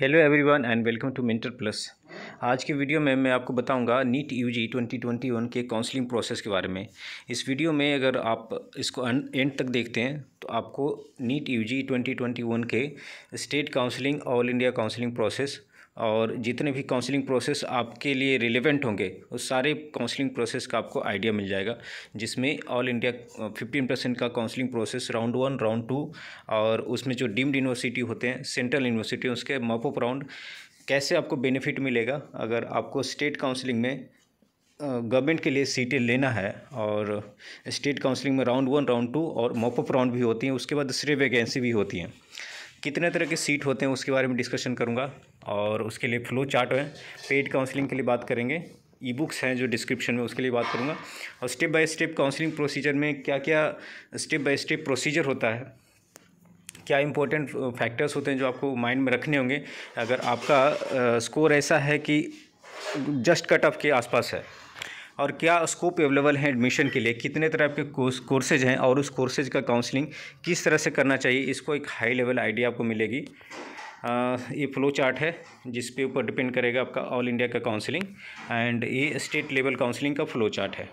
hello everyone and welcome to मिंटर plus आज के वीडियो में मैं आपको बताऊंगा नीट यूजी 2021 के काउंसलिंग प्रोसेस के बारे में इस वीडियो में अगर आप इसको एंड तक देखते हैं तो आपको नीट यूजी 2021 के state counselling all India counselling process और जितने भी काउंसलिंग प्रोसेस आपके लिए रिलेवेंट होंगे उस सारे काउंसलिंग प्रोसेस का आपको आइडिया मिल जाएगा जिसमें ऑल इंडिया फिफ्टीन परसेंट का counselling process round one round two और उसमें जो डीम्ड यूनिवर्सिटी होते हैं सेंट्रल यूनिवर्सिटी उसके ऑफ राउंड कैसे आपको बेनिफिट मिलेगा अगर आपको स्टेट काउंसलिंग में गवर्नमेंट के लिए सीटें लेना है और स्टेट काउंसलिंग में राउंड वन राउंड टू और ऑफ राउंड भी होती हैं उसके बाद दूसरे वैकेंसी भी होती हैं कितने तरह के सीट होते हैं उसके बारे में डिस्कशन करूँगा और उसके लिए फ्लो चार्ट है पेड काउंसलिंग के लिए बात करेंगे ई बुक्स हैं जो डिस्क्रिप्शन में उसके लिए बात करूँगा और step by step counselling procedure में क्या क्या स्टेप बाय स्टेप प्रोसीजर होता है क्या इंपॉर्टेंट फैक्टर्स होते हैं जो आपको माइंड में रखने होंगे अगर आपका स्कोर ऐसा है कि जस्ट कट ऑफ के आसपास है और क्या स्कोप अवेलेबल है एडमिशन के लिए कितने तरह के कोर्सेज हैं और उस कोर्सेज का काउंसलिंग किस तरह से करना चाहिए इसको एक हाई लेवल आइडिया आपको मिलेगी ये फ्लो चार्ट है जिस पे ऊपर डिपेंड करेगा आपका ऑल इंडिया का काउंसलिंग एंड ये स्टेट लेवल काउंसलिंग का फ्लो चार्ट है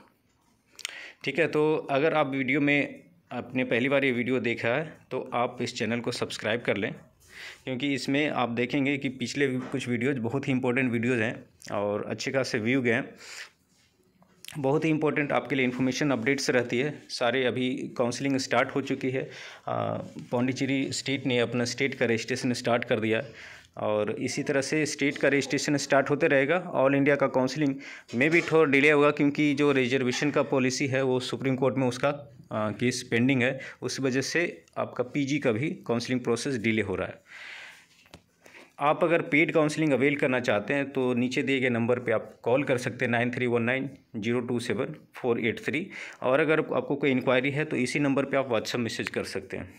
ठीक है तो अगर आप वीडियो में आपने पहली बार ये वीडियो देखा है तो आप इस चैनल को सब्सक्राइब कर लें क्योंकि इसमें आप देखेंगे कि पिछले कुछ वीडियोज बहुत ही इंपॉर्टेंट वीडियोज़ हैं और अच्छे खासे व्यू गए हैं बहुत ही इंपॉर्टेंट आपके लिए इन्फॉर्मेशन अपडेट्स रहती है सारे अभी काउंसलिंग स्टार्ट हो चुकी है पौंडीचेरी स्टेट ने अपना स्टेट का रजिस्ट्रेशन स्टार्ट कर दिया और इसी तरह से स्टेट का रजिस्ट्रेशन स्टार्ट होते रहेगा ऑल इंडिया का काउंसलिंग में भी थोड़ा डिले होगा क्योंकि जो रिजर्वेशन का पॉलिसी है वो सुप्रीम कोर्ट में उसका केस पेंडिंग है उस वजह से आपका पीजी का भी काउंसलिंग प्रोसेस डिले हो रहा है आप अगर पेड काउंसलिंग अवेल करना चाहते हैं तो नीचे दिए गए नंबर पे आप कॉल कर सकते हैं nine three one nine zero two seven four eight three और अगर आपको कोई इंक्वायरी है तो इसी नंबर पे आप व्हाट्सअप मैसेज कर सकते हैं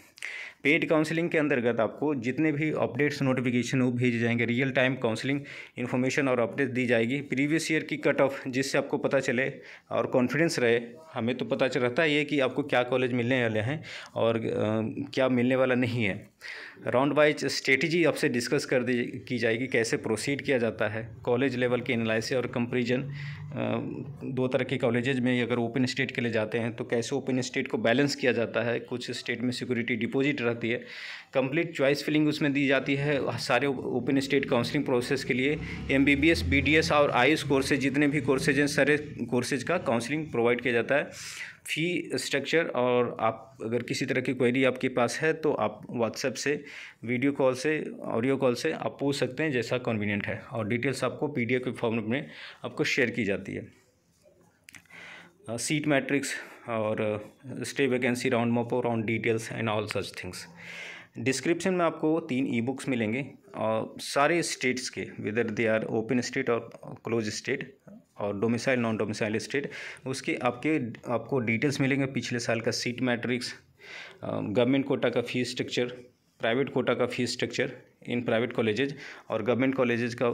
पेड काउंसलिंग के अंतर्गत आपको जितने भी अपडेट्स नोटिफिकेशन वो भेजे जाएंगे रियल टाइम काउंसलिंग इन्फॉर्मेशन और अपडेट दी जाएगी प्रीवियस ईयर की कट ऑफ जिससे आपको पता चले और कॉन्फिडेंस रहे हमें तो पता रहता है कि आपको क्या कॉलेज मिलने वाले हैं और क्या मिलने वाला नहीं है राउंड वाइज स्ट्रेटजी आपसे डिस्कस कर दी की जाएगी कैसे प्रोसीड किया जाता है कॉलेज लेवल के एनालिसिस और कंपेरिजन दो तरह के कॉलेजेज में अगर ओपन स्टेट के लिए जाते हैं तो कैसे ओपन स्टेट को बैलेंस किया जाता है कुछ स्टेट में सिक्योरिटी डिपॉजिट रहती है कंप्लीट चॉइस फिलिंग उसमें दी जाती है सारे ओपन स्टेट काउंसलिंग प्रोसेस के लिए M B B S B D S और आई एस कोर्सेज जितने भी कोर्सेज हैं सारे कोर्सेज का काउंसलिंग प्रोवाइड किया जाता है फ़ी स्ट्रक्चर और आप अगर किसी तरह की क्वेरी आपके पास है तो आप व्हाट्सएप से वीडियो कॉल से ऑडियो कॉल से आप पूछ सकते हैं जैसा कन्वीनियंट है और डिटेल्स आपको पी के फॉर्म में आपको शेयर की जाती है सीट मैट्रिक्स और stray vacancy round mop up round details and all such things description में आपको तीन ई बुक्स मिलेंगे और सारे स्टेट्स के whether they are open state और क्लोज स्टेट और डोमिसाइल नॉन डोमिसाइल स्टेट उसके आपके आपको डिटेल्स मिलेंगे पिछले साल का सीट मैट्रिक्स गवर्नमेंट कोटा का फीस स्ट्रक्चर प्राइवेट कोटा का fees structure in private colleges और गवर्नमेंट कॉलेजेज का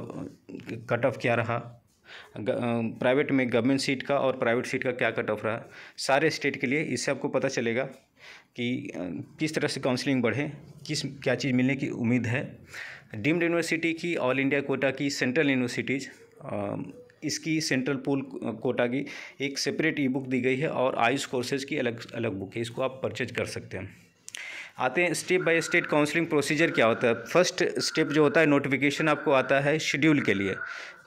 कट ऑफ क्या रहा प्राइवेट में गवर्नमेंट सीट का और प्राइवेट सीट का क्या कट ऑफ रहा सारे स्टेट के लिए इससे आपको पता चलेगा कि किस तरह से काउंसलिंग बढ़े किस क्या चीज़ मिलने की उम्मीद है डीम्ड यूनिवर्सिटी की ऑल इंडिया कोटा की सेंट्रल यूनिवर्सिटीज़ इसकी सेंट्रल पूल कोटा की एक सेपरेट ई बुक दी गई है और आयुष कोर्सेज की अलग अलग बुक है इसको आप परचेज कर सकते हैं आते हैं step by step counselling procedure क्या होता है फर्स्ट स्टेप जो होता है नोटिफिकेशन आपको आता है शेड्यूल के लिए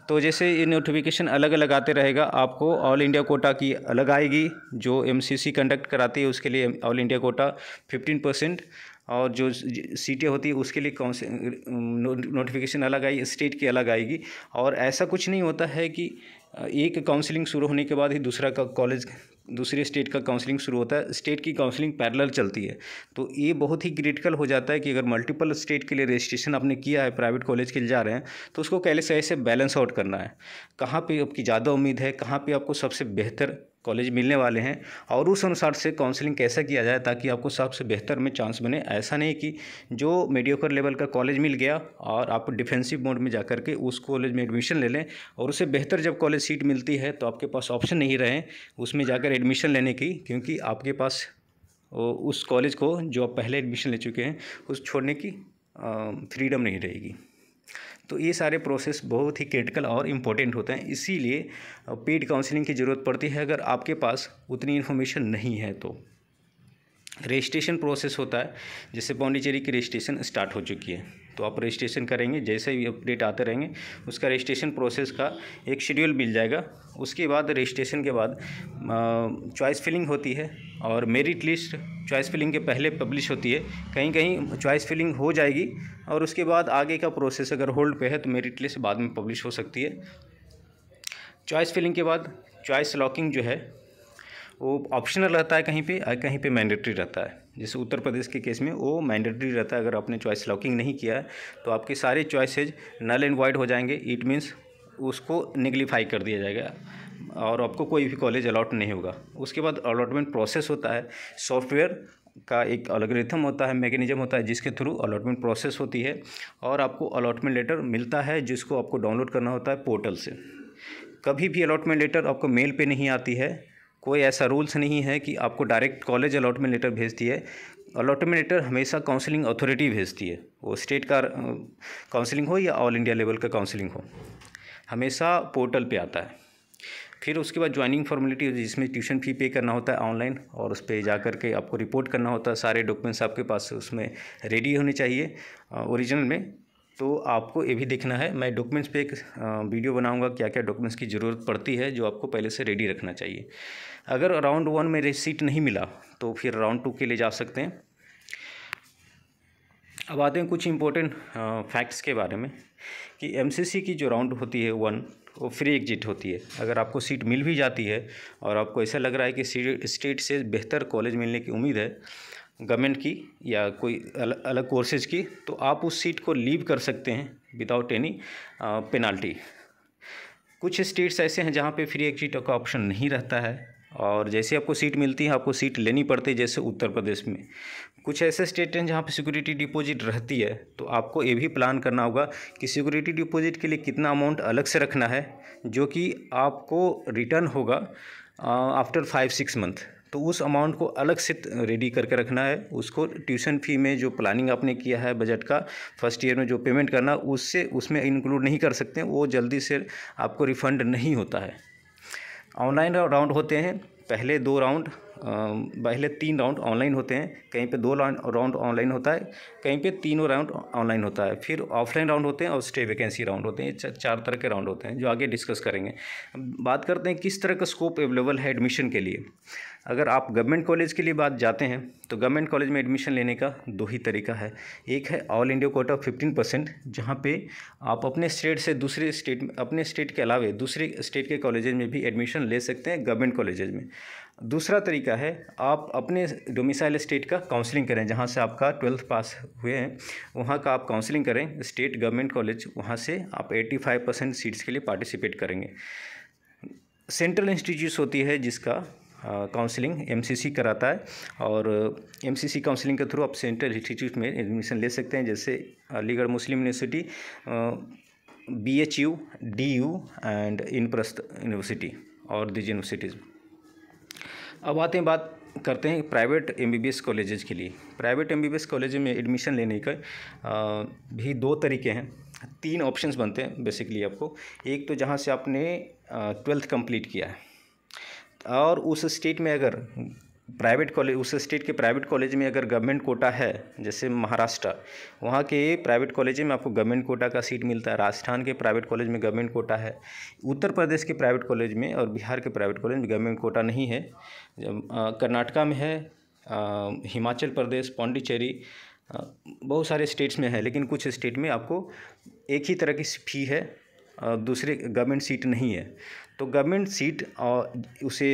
तो जैसे ये नोटिफिकेशन अलग अलग आते रहेगा आपको ऑल इंडिया कोटा की अलग आएगी जो एमसीसी कंडक्ट कराती है उसके लिए all India quota fifteen percent और जो सीटें होती है उसके लिए कौन से नो, नोटिफिकेशन अलग आई स्टेट की अलग आएगी और ऐसा कुछ नहीं होता है कि एक काउंसलिंग शुरू होने के बाद ही दूसरा का कॉलेज दूसरे स्टेट का काउंसलिंग शुरू होता है स्टेट की काउंसलिंग पैरेलल चलती है तो ये बहुत ही क्रिटिकल हो जाता है कि अगर मल्टीपल स्टेट के लिए रजिस्ट्रेशन आपने किया है प्राइवेट कॉलेज के लिए जा रहे हैं तो उसको कैसे ऐसे बैलेंस आउट करना है कहाँ पे आपकी ज़्यादा उम्मीद है कहाँ पे आपको सबसे बेहतर कॉलेज मिलने वाले हैं और उस अनुसार से काउंसलिंग कैसा किया जाए ताकि आपको सबसे बेहतर में चांस बने ऐसा नहीं कि जो मीडियोकर लेवल का कॉलेज मिल गया और आप डिफेंसिव मोड में जा के उस कॉलेज में एडमिशन ले लें और उसे बेहतर जब कॉलेज सीट मिलती है तो आपके पास ऑप्शन नहीं रहे उसमें जाकर एडमिशन लेने की क्योंकि आपके पास उस कॉलेज को जो आप पहले एडमिशन ले चुके हैं उस छोड़ने की फ्रीडम नहीं रहेगी तो ये सारे प्रोसेस बहुत ही क्रिटिकल और इम्पोर्टेंट होते हैं इसीलिए पेड काउंसलिंग की ज़रूरत पड़ती है अगर आपके पास उतनी इन्फॉर्मेशन नहीं है तो रजिस्ट्रेशन प्रोसेस होता है जैसे पौंडीचेरी की रजिस्ट्रेशन स्टार्ट हो चुकी है तो आप रजिस्ट्रेशन करेंगे जैसे भी अपडेट आते रहेंगे उसका रजिस्ट्रेशन प्रोसेस का एक शेड्यूल मिल जाएगा उसके बाद रजिस्ट्रेशन के बाद चॉइस फिलिंग होती है और मेरिट लिस्ट चॉइस फिलिंग के पहले पब्लिश होती है कहीं कहीं चॉइस फिलिंग हो जाएगी और उसके बाद आगे का प्रोसेस अगर होल्ड पे है तो मेरिट लिस्ट बाद में पब्लिश हो सकती है चॉइस फिलिंग के बाद चॉइस लॉकिंग जो है वो ऑप्शनल रहता है कहीं पे और कहीं पे मैंडेटरी रहता है जैसे उत्तर प्रदेश के केस में वो मैंडेटरी रहता है अगर आपने चॉइस लॉकिंग नहीं किया है तो आपके सारे चॉइसेज नल एंड वाइड हो जाएंगे इट मीन्स उसको निगलीफाई कर दिया जाएगा और आपको कोई भी कॉलेज अलाट नहीं होगा उसके बाद अलॉटमेंट प्रोसेस होता है सॉफ्टवेयर का एक अलग रिथम होता है मैकेनिज्म होता है जिसके थ्रू अलॉटमेंट प्रोसेस होती है और आपको अलॉटमेंट लेटर मिलता है जिसको आपको डाउनलोड करना होता है पोर्टल से कभी भी अलॉटमेंट लेटर आपको मेल पे नहीं आती है कोई ऐसा रूल्स नहीं है कि आपको डायरेक्ट कॉलेज अलॉटमेंट लेटर भेजती है अलॉटमेंट लेटर हमेशा काउंसलिंग अथॉरिटी भेजती है वो स्टेट का काउंसलिंग हो या ऑल इंडिया लेवल का काउंसलिंग हो हमेशा पोर्टल पे आता है फिर उसके बाद ज्वाइनिंग फॉर्मेलिटी जिसमें ट्यूशन फ़ी पे करना होता है ऑनलाइन और उस पर जा करके आपको रिपोर्ट करना होता है सारे डॉक्यूमेंट्स आपके पास उसमें रेडी होने चाहिए ओरिजिनल में तो आपको ये भी देखना है मैं डॉक्यूमेंट्स पे एक वीडियो बनाऊंगा क्या क्या डॉक्यूमेंट्स की ज़रूरत पड़ती है जो आपको पहले से रेडी रखना चाहिए अगर राउंड वन में सीट नहीं मिला तो फिर राउंड टू के लिए जा सकते हैं अब आते हैं कुछ इम्पोर्टेंट फैक्ट्स के बारे में कि एमसीसी की जो राउंड होती है वन वो फ्री एग्जिट होती है अगर आपको सीट मिल भी जाती है और आपको ऐसा लग रहा है कि स्टेट से बेहतर कॉलेज मिलने की उम्मीद है गवर्नमेंट की या कोई अल, अलग कोर्सेज की तो आप उस सीट को लीव कर सकते हैं विदाउट एनी पेनाल्टी कुछ स्टेट्स ऐसे हैं जहाँ पे फ्री एग्जिट का ऑप्शन नहीं रहता है और जैसे आपको सीट मिलती है आपको सीट लेनी पड़ती है जैसे उत्तर प्रदेश में कुछ ऐसे स्टेट हैं जहाँ पर सिक्योरिटी डिपॉजिट रहती है तो आपको ये भी प्लान करना होगा कि सिक्योरिटी डिपॉजिट के लिए कितना अमाउंट अलग से रखना है जो कि आपको रिटर्न होगा आफ्टर फाइव सिक्स मंथ तो उस अमाउंट को अलग से रेडी करके रखना है उसको ट्यूशन फ़ी में जो प्लानिंग आपने किया है बजट का फर्स्ट ईयर में जो पेमेंट करना उससे उसमें इंक्लूड नहीं कर सकते वो जल्दी से आपको रिफ़ंड नहीं होता है ऑनलाइन राउंड होते हैं पहले दो राउंड पहले तीन राउंड ऑनलाइन होते हैं कहीं पे दो राउंड ऑनलाइन होता है कहीं पे तीनों राउंड ऑनलाइन होता है फिर ऑफलाइन राउंड होते हैं और स्टे वैकेंसी राउंड होते हैं चार तरह के राउंड होते हैं जो आगे डिस्कस करेंगे बात करते हैं किस तरह का स्कोप अवेलेबल है एडमिशन के लिए अगर आप गवर्नमेंट कॉलेज के लिए बात जाते हैं तो गवर्नमेंट कॉलेज में एडमिशन लेने का दो ही तरीका है एक है all India quota fifteen percent जहाँ पे आप अपने स्टेट से दूसरे स्टेट अपने स्टेट के अलावे दूसरे स्टेट के कॉलेजेज में भी एडमिशन ले सकते हैं गवर्नमेंट कॉलेजेज में दूसरा तरीका है आप अपने डोमिसाइल स्टेट का काउंसलिंग करें जहाँ से आपका ट्वेल्थ पास हुए हैं वहाँ का आप काउंसलिंग करें स्टेट गवर्नमेंट कॉलेज वहाँ से आप 85 परसेंट सीट्स के लिए पार्टिसिपेट करेंगे सेंट्रल इंस्टीट्यूट होती है जिसका काउंसलिंग एमसीसी कराता है और एमसीसी काउंसलिंग के थ्रू आप सेंट्रल इंस्टीट्यूट में एडमिशन ले सकते हैं जैसे Aligarh Muslim University B H U D U and इनप्रस्त यूनिवर्सिटी और दिज यूनिवर्सिटीज़ अब आते हैं बात करते हैं प्राइवेट एम बी के लिए प्राइवेट एम बी कॉलेज में एडमिशन लेने का भी दो तरीके हैं तीन ऑप्शंस बनते हैं बेसिकली आपको एक तो जहाँ से आपने ट्वेल्थ कंप्लीट किया है और उस स्टेट में अगर प्राइवेट कॉलेज उस स्टेट के प्राइवेट कॉलेज में अगर गवर्नमेंट कोटा है जैसे महाराष्ट्र वहाँ के प्राइवेट कॉलेज में आपको गवर्नमेंट कोटा का सीट मिलता है राजस्थान के प्राइवेट कॉलेज में गवर्नमेंट कोटा है उत्तर प्रदेश के प्राइवेट कॉलेज में और बिहार के प्राइवेट कॉलेज में गवर्नमेंट कोटा नहीं है कर्नाटका में है हिमाचल प्रदेश पौंडीचेरी बहुत सारे स्टेट्स में है लेकिन कुछ स्टेट में आपको एक ही तरह की फ़ी है दूसरे गवर्नमेंट सीट नहीं है तो गवर्नमेंट सीट और उसे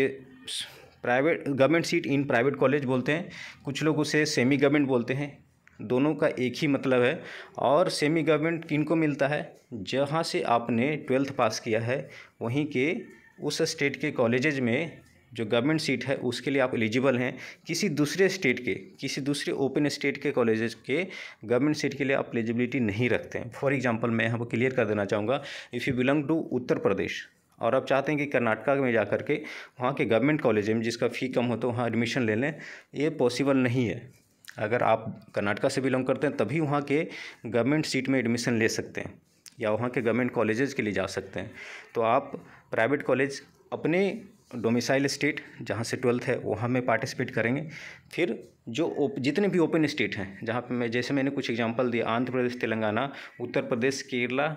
private government seat in private college बोलते हैं कुछ लोग उसे सेमी गवर्नमेंट बोलते हैं दोनों का एक ही मतलब है और सेमी गवर्नमेंट किन को मिलता है जहाँ से आपने ट्वेल्थ पास किया है वहीं के उस स्टेट के कॉलेजेज में जो गवर्नमेंट सीट है उसके लिए आप एलिजिबल हैं किसी दूसरे स्टेट के किसी दूसरे ओपन स्टेट के कॉलेजेस के गवर्नमेंट सीट के लिए आप एलिजिबिलिटी नहीं रखते हैं फॉर एग्जांपल मैं यहाँ पर क्लियर कर देना चाहूँगा if you belong to Uttar Pradesh और आप चाहते हैं कि कर्नाटका में जा कर के वहाँ के गवर्नमेंट कॉलेज में जिसका फ़ी कम हो तो वहाँ एडमिशन ले लें ये पॉसिबल नहीं है अगर आप कर्नाटका से बिलोंग करते हैं तभी वहाँ के गवर्नमेंट सीट में एडमिशन ले सकते हैं या वहाँ के गवर्नमेंट कॉलेजेस के लिए जा सकते हैं तो आप प्राइवेट कॉलेज अपने डोमिसाइल स्टेट जहाँ से ट्वेल्थ है वहाँ में पार्टिसिपेट करेंगे फिर जो ओप, जितने भी ओपन स्टेट हैं जहाँ पर मैं जैसे मैंने कुछ एग्जांपल दिए आंध्र प्रदेश तेलंगाना उत्तर प्रदेश केरला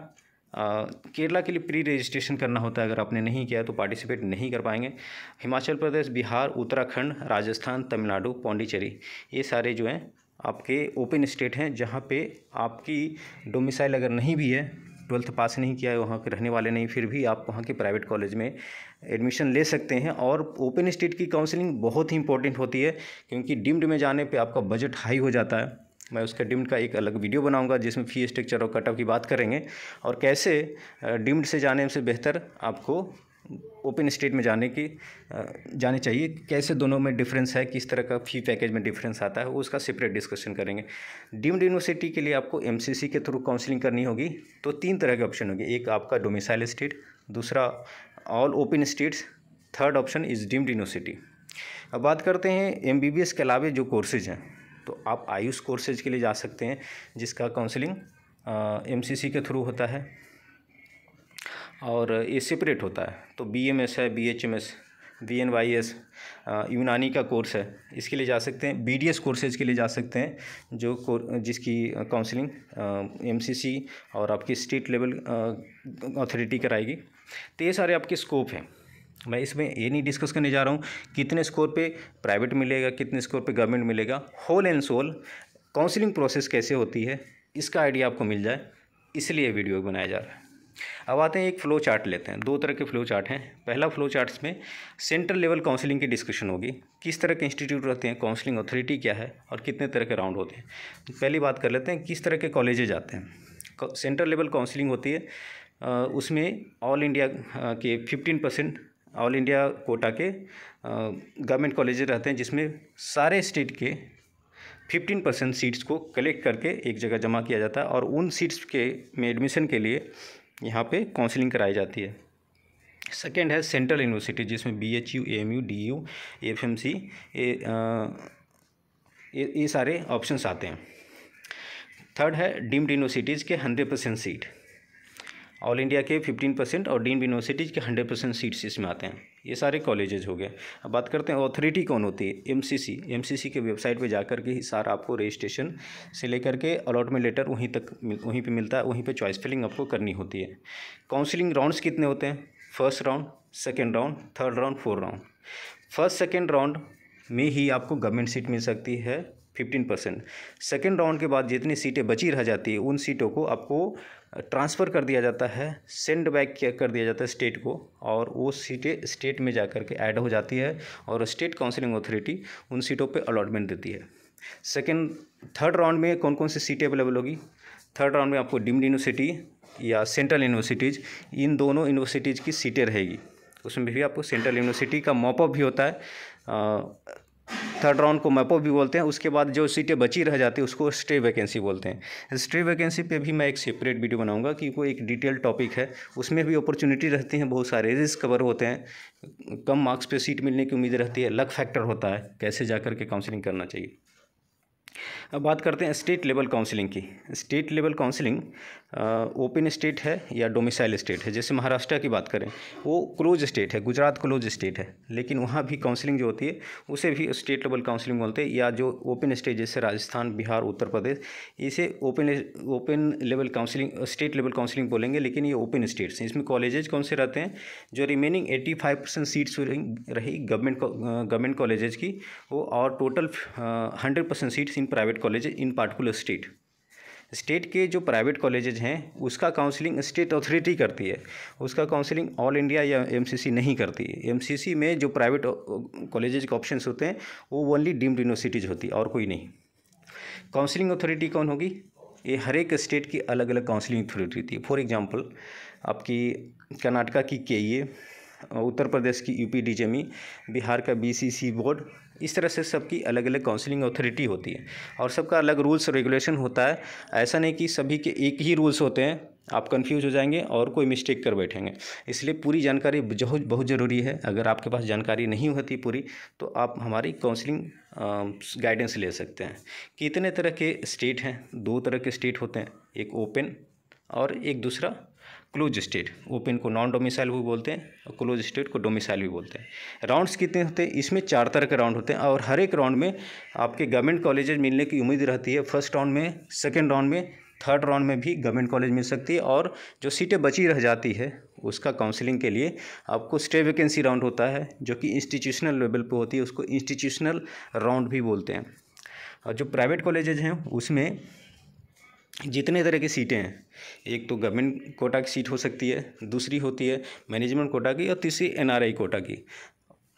केरला के लिए प्री रजिस्ट्रेशन करना होता है अगर आपने नहीं किया तो पार्टिसिपेट नहीं कर पाएंगे हिमाचल प्रदेश बिहार उत्तराखंड राजस्थान तमिलनाडु पौंडीचेरी ये सारे जो हैं आपके ओपन स्टेट हैं जहाँ पे आपकी डोमिसाइल अगर नहीं भी है ट्वेल्थ पास नहीं किया है वहाँ के रहने वाले नहीं फिर भी आप वहाँ के प्राइवेट कॉलेज में एडमिशन ले सकते हैं और ओपन स्टेट की काउंसलिंग बहुत ही इंपॉर्टेंट होती है क्योंकि डिम्ड में जाने पे आपका बजट हाई हो जाता है मैं उसका डिम्ड का एक अलग वीडियो बनाऊंगा जिसमें फ़ी स्ट्रक्चर और कटअप की बात करेंगे और कैसे डिम्ड से जाने से बेहतर आपको ओपन स्टेट में जाने की जाने चाहिए कैसे दोनों में डिफरेंस है किस तरह का फ़ी पैकेज में डिफरेंस आता है वो उसका सेपरेट डिस्कशन करेंगे डीम्ड यूनिवर्सिटी के लिए आपको एम के थ्रू काउंसिलिंग करनी होगी तो तीन तरह के ऑप्शन होंगे एक आपका डोमिसाइल स्टेट दूसरा all open states third option is deemed university अब बात करते हैं एम के अलावे जो कोर्सेज हैं तो आप आयुष कोर्सेज के लिए जा सकते हैं जिसका काउंसलिंग एमसीसी के थ्रू होता है और ये सेपरेट होता है तो बीएमएस है BHMS V N Y S Unani का कोर्स है इसके लिए जा सकते हैं बी डी एस कोर्सेज के लिए जा सकते हैं जो जिसकी काउंसलिंग एम सी सी और आपकी स्टेट लेवल अथॉरिटी कराएगी तो ये सारे आपके स्कोप हैं मैं इसमें ये नहीं डिस्कस करने जा रहा हूँ कितने स्कोर पे प्राइवेट मिलेगा कितने स्कोर पे गवर्नमेंट मिलेगा whole and soul counselling process कैसे होती है इसका आइडिया आपको मिल जाए इसलिए वीडियो बनाया जा रहा है अब आते हैं एक फ़्लो चार्ट लेते हैं दो तरह के फ़्लो चार्ट हैं पहला फ़्लो चार्ट में सेंट्रल लेवल काउंसलिंग की डिस्कशन होगी किस तरह के इंस्टीट्यूट रहते हैं काउंसलिंग अथॉरिटी क्या है और कितने तरह के राउंड होते हैं तो पहली बात कर लेते हैं किस तरह के कॉलेजेज आते हैं सेंट्रल लेवल काउंसलिंग होती है उसमें ऑल इंडिया के fifteen percent all India quota के गवर्नमेंट कॉलेज रहते हैं जिसमें सारे स्टेट के फिफ्टीन परसेंट सीट्स को कलेक्ट करके एक जगह जमा किया जाता है और उन सीट्स के में एडमिशन के लिए यहाँ पे काउंसलिंग कराई जाती है सेकेंड है सेंट्रल यूनिवर्सिटी जिसमें B H U M U D U F M C ये सारे ऑप्शंस आते हैं थर्ड है डीम्ड यूनिवर्सिटीज़ के hundred percent seat all India के 15 परसेंट और डीम यूनिवर्सिटीज़ के 100 परसेंट सीट्स इसमें आते हैं ये सारे कॉलेजेज हो गए अब बात करते हैं ऑथोरिटी कौन होती है एमसीसी एमसीसी के वेबसाइट पे जाकर के ही सारा आपको रजिस्ट्रेशन से लेकर के अलॉटमेंट लेटर वहीं तक वहीं पे मिलता है वहीं पे चॉइस फिलिंग आपको करनी होती है काउंसिलिंग राउंड्स कितने होते हैं first round second round third round fourth round first second round में ही आपको गवर्नमेंट सीट मिल सकती है फिफ्टीन परसेंट सेकेंड राउंड के बाद जितनी सीटें बची रह जाती है उन सीटों को आपको ट्रांसफ़र कर दिया जाता है सेंड बैक कर दिया जाता है स्टेट को और वो सीटें स्टेट में जा कर के ऐड हो जाती है और स्टेट काउंसिलिंग अथॉरिटी उन सीटों पे अलॉटमेंट देती है सेकेंड थर्ड राउंड में कौन कौन सी सीटें अवेलेबल होगी थर्ड राउंड में आपको डिम्ड यूनिवर्सिटी या सेंट्रल यूनिवर्सिटीज़ इन दोनों यूनिवर्सिटीज़ की सीटें रहेगी उसमें भी आपको सेंट्रल यूनिवर्सिटी का मॉपअप भी होता है थर्ड राउंड को मैपो भी बोलते हैं उसके बाद जो सीटें बची रह जाती है उसको स्टे वैकेंसी बोलते हैं स्टे वैकेंसी पे भी मैं एक सेपरेट वीडियो बनाऊंगा कि वो एक डिटेल टॉपिक है उसमें भी अपॉर्चुनिटी रहती हैं बहुत सारे रिस्क कवर होते हैं कम मार्क्स पे सीट मिलने की उम्मीद रहती है लक फैक्टर होता है कैसे जा के काउंसलिंग करना चाहिए अब बात करते हैं स्टेट लेवल काउंसलिंग की state level counselling open state है या डोमिसाइल स्टेट है जैसे महाराष्ट्र की बात करें वो क्लोज स्टेट है गुजरात क्लोज स्टेट है लेकिन वहाँ भी काउंसलिंग जो होती है उसे भी स्टेट लेवल काउंसलिंग बोलते हैं या जो ओपन स्टेट जैसे राजस्थान बिहार उत्तर प्रदेश इसे open open level counselling state level counselling बोलेंगे लेकिन ये ओपन स्टेट्स हैं इसमें कॉलेजेज कौन से रहते हैं जो remaining eighty five percent seats रही गवर्नमेंट गवर्नमेंट कॉलेजेज की वो और total hundred percent seats in private college in particular state state के जो प्राइवेट कॉलेजेज हैं उसका काउंसलिंग स्टेट अथॉरिटी करती है उसका काउंसलिंग ऑल इंडिया या एमसीसी नहीं करती है एमसीसी में जो प्राइवेट कॉलेजेज के ऑप्शंस होते हैं वो ओनली डीम्ड यूनिवर्सिटीज़ होती है और कोई नहीं काउंसलिंग अथॉरिटी कौन होगी ये हर एक स्टेट की अलग अलग काउंसलिंग अथॉरिटी होती है फॉर एग्जाम्पल आपकी कर्नाटका की के e उत्तर प्रदेश की यूपी डी e, बिहार का बी बोर्ड इस तरह से सबकी अलग अलग काउंसलिंग अथॉरिटी होती है और सबका अलग रूल्स रेगुलेशन होता है ऐसा नहीं कि सभी के एक ही रूल्स होते हैं आप कंफ्यूज हो जाएंगे और कोई मिस्टेक कर बैठेंगे इसलिए पूरी जानकारी बहुत बहुत ज़रूरी है अगर आपके पास जानकारी नहीं होती पूरी तो आप हमारी काउंसलिंग गाइडेंस ले सकते हैं कितने तरह के स्टेट हैं दो तरह के स्टेट होते हैं एक ओपन और एक दूसरा क्लोज स्टेट ओपन को नॉन डोमिसाइल भी बोलते हैं और क्लोज स्टेट को डोमिसाइल भी बोलते हैं राउंड्स कितने होते हैं इसमें चार तरह के राउंड होते हैं और हर एक राउंड में आपके गवर्नमेंट कॉलेजेज मिलने की उम्मीद रहती है फर्स्ट राउंड में सेकेंड राउंड में थर्ड राउंड में भी गवर्नमेंट कॉलेज मिल सकती है और जो सीटें बची रह जाती है उसका काउंसलिंग के लिए आपको स्टे वैकेंसी राउंड होता है जो कि इंस्टीट्यूशनल लेवल पर होती है उसको इंस्टीट्यूशनल राउंड भी बोलते हैं और जो प्राइवेट कॉलेजेज हैं उसमें जितने तरह की सीटें हैं एक तो गवर्नमेंट कोटा की सीट हो सकती है दूसरी होती है मैनेजमेंट कोटा की और तीसरी एन आर आई कोटा की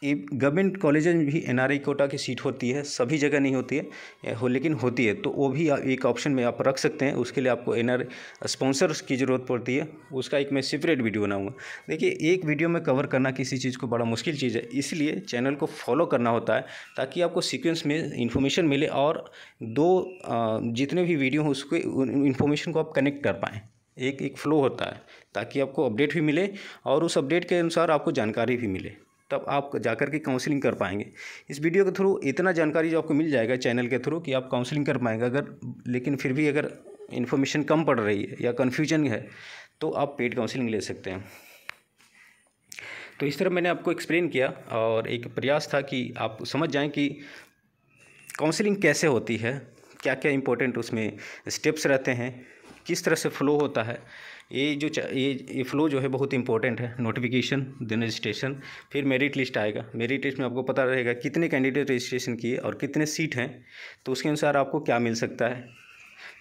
गवर्नमेंट कॉलेज में भी एन कोटा की सीट होती है सभी जगह नहीं होती है हो लेकिन होती है तो वो भी एक ऑप्शन में आप रख सकते हैं उसके लिए आपको एन आर स्पॉन्सर्स की ज़रूरत पड़ती है उसका एक मैं सेपरेट वीडियो बनाऊंगा देखिए एक वीडियो में कवर करना किसी चीज़ को बड़ा मुश्किल चीज़ है इसलिए चैनल को फॉलो करना होता है ताकि आपको सिक्वेंस में इन्फॉर्मेशन मिले और दो जितने भी वीडियो हों उसके इन्फॉर्मेशन को आप कनेक्ट कर पाएँ एक एक फ्लो होता है ताकि आपको अपडेट भी मिले और उस अपडेट के अनुसार आपको जानकारी भी मिले तब आप जाकर के काउंसलिंग कर पाएंगे इस वीडियो के थ्रू इतना जानकारी जो आपको मिल जाएगा चैनल के थ्रू कि आप काउंसलिंग कर पाएंगे अगर लेकिन फिर भी अगर इन्फॉर्मेशन कम पड़ रही है या कन्फ्यूजन है तो आप पेड काउंसलिंग ले सकते हैं तो इस तरह मैंने आपको एक्सप्लेन किया और एक प्रयास था कि आप समझ जाएं कि काउंसलिंग कैसे होती है क्या क्या इम्पोर्टेंट उसमें स्टेप्स रहते हैं किस तरह से फ़्लो होता है ये जो ये ये फ़्लो जो है बहुत इंपॉर्टेंट है नोटिफिकेशन देन रजिस्ट्रेशन फिर मेरिट लिस्ट आएगा मेरिट लिस्ट में आपको पता रहेगा कितने कैंडिडेट रजिस्ट्रेशन किए और कितने सीट हैं तो उसके अनुसार आपको क्या मिल सकता है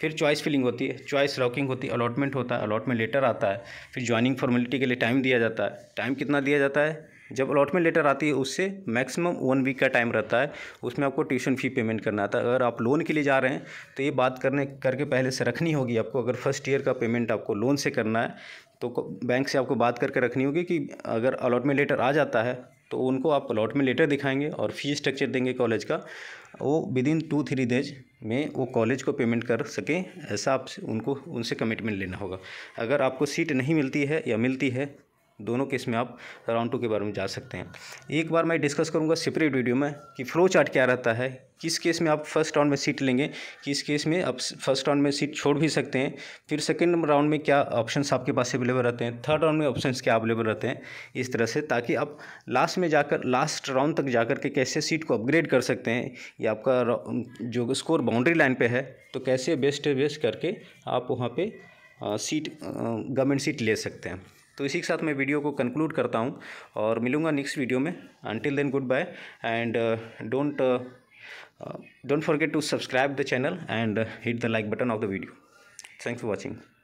फिर चॉइस फिलिंग होती है चॉइस रॉकिंग होती है अलॉटमेंट होता है अलॉटमेंट लेटर आता है फिर ज्वाइनिंग फॉर्मेलिटी के लिए टाइम दिया जाता है टाइम कितना दिया जाता है जब अलॉटमेंट लेटर आती है उससे मैक्सिमम वन वीक का टाइम रहता है उसमें आपको ट्यूशन फ़ी पेमेंट करना आता है अगर आप लोन के लिए जा रहे हैं तो ये बात करने करके पहले से रखनी होगी आपको अगर फर्स्ट ईयर का पेमेंट आपको लोन से करना है तो बैंक से आपको बात करके रखनी होगी कि अगर अलॉटमेंट लेटर आ जाता है तो उनको आप अलॉटमेंट लेटर दिखाएंगे और फी स्ट्रक्चर देंगे कॉलेज का वो within two three days में वो कॉलेज को पेमेंट कर सकें ऐसा आप उनको उनसे कमिटमेंट लेना होगा अगर आपको सीट नहीं मिलती है या मिलती है दोनों केस में आप राउंड टू के बारे में जा सकते हैं एक बार मैं डिस्कस करूँगा सेपरेट वीडियो में कि फ्लो चार्ट क्या रहता है किस केस में आप फर्स्ट राउंड में सीट लेंगे किस केस में आप फर्स्ट राउंड में सीट छोड़ भी सकते हैं फिर सेकेंड राउंड में क्या ऑप्शन आपके पास अवेलेबल रहते हैं थर्ड राउंड में ऑप्शन क्या अवेलेबल रहते हैं इस तरह से ताकि आप लास्ट में जाकर लास्ट राउंड तक जाकर के कैसे सीट को अपग्रेड कर सकते हैं या आपका जो स्कोर बाउंड्री लाइन पर है तो कैसे बेस्ट बेस्ट करके आप वहाँ पर सीट गवर्नमेंट सीट ले सकते हैं तो इसी के साथ मैं वीडियो को कंक्लूड करता हूँ और मिलूँगा नेक्स्ट वीडियो में until then good bye and don't don't forget to subscribe the channel and hit the like button of the video thanks for watching